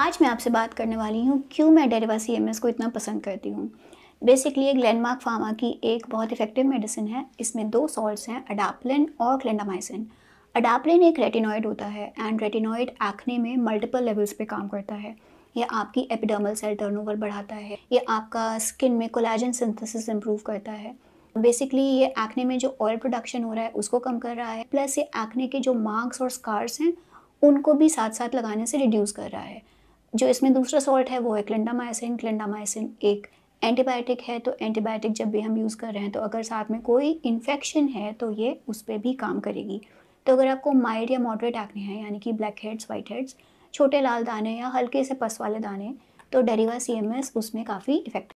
आज मैं आपसे बात करने वाली हूँ क्यों मैं डेरेवा सी एम एस को इतना पसंद करती हूँ बेसिकली ये ग्लैंडमार्क फार्मा की एक बहुत इफेक्टिव मेडिसिन है इसमें दो सॉल्ट्स हैं अडापलिन और क्लेंडामाइसिन अडापलिन एक रेटिनॉइड होता है एंड रेटिनॉइड आँखने में मल्टीपल लेवल्स पे काम करता है यह आपकी एपिडर्मल सेल टर्नओवर बढ़ाता है यह आपका स्किन में कोलाजन सिंथेसिस इम्प्रूव करता है बेसिकली ये आँखने में जो ऑयल प्रोडक्शन हो रहा है उसको कम कर रहा है प्लस ये आँखने के जो मार्क्स और स्कार्स हैं उनको भी साथ साथ लगाने से रिड्यूस कर रहा है जो इसमें दूसरा सॉल्ट है वो है क्लिंडामाइसिन क्लिंडामाइसिन एक एंटीबायोटिक है तो एंटीबायोटिक जब भी हम यूज़ कर रहे हैं तो अगर साथ में कोई इन्फेक्शन है तो ये उस पर भी काम करेगी तो अगर आपको माइल्ड या मॉडरेट एक्ने हैं यानी कि ब्लैक हेड्स वाइट हेड्स छोटे लाल दाने या हल्के से पस वाले दाने तो डेरीवा सी उसमें काफ़ी इफेक्ट